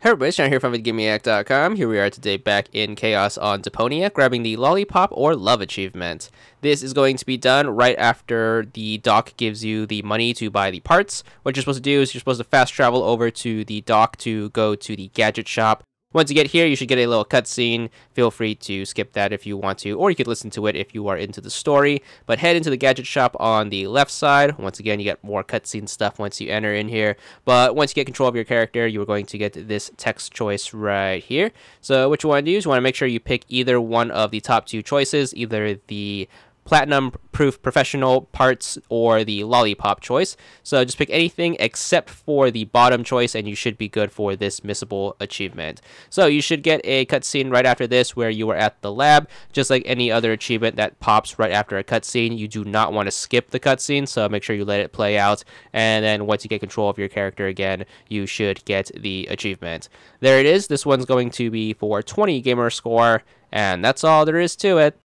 Hey everybody, Sean here from VidGameAct.com. Here we are today back in Chaos on Deponia, grabbing the Lollipop or Love achievement. This is going to be done right after the dock gives you the money to buy the parts. What you're supposed to do is you're supposed to fast travel over to the dock to go to the gadget shop once you get here, you should get a little cutscene. Feel free to skip that if you want to, or you could listen to it if you are into the story. But head into the gadget shop on the left side. Once again, you get more cutscene stuff once you enter in here. But once you get control of your character, you are going to get this text choice right here. So what you want to do is you want to make sure you pick either one of the top two choices, either the platinum proof professional parts or the lollipop choice. So just pick anything except for the bottom choice and you should be good for this missable achievement. So you should get a cutscene right after this where you are at the lab. Just like any other achievement that pops right after a cutscene, you do not want to skip the cutscene. So make sure you let it play out. And then once you get control of your character again, you should get the achievement. There it is. This one's going to be for 20 gamer score. And that's all there is to it.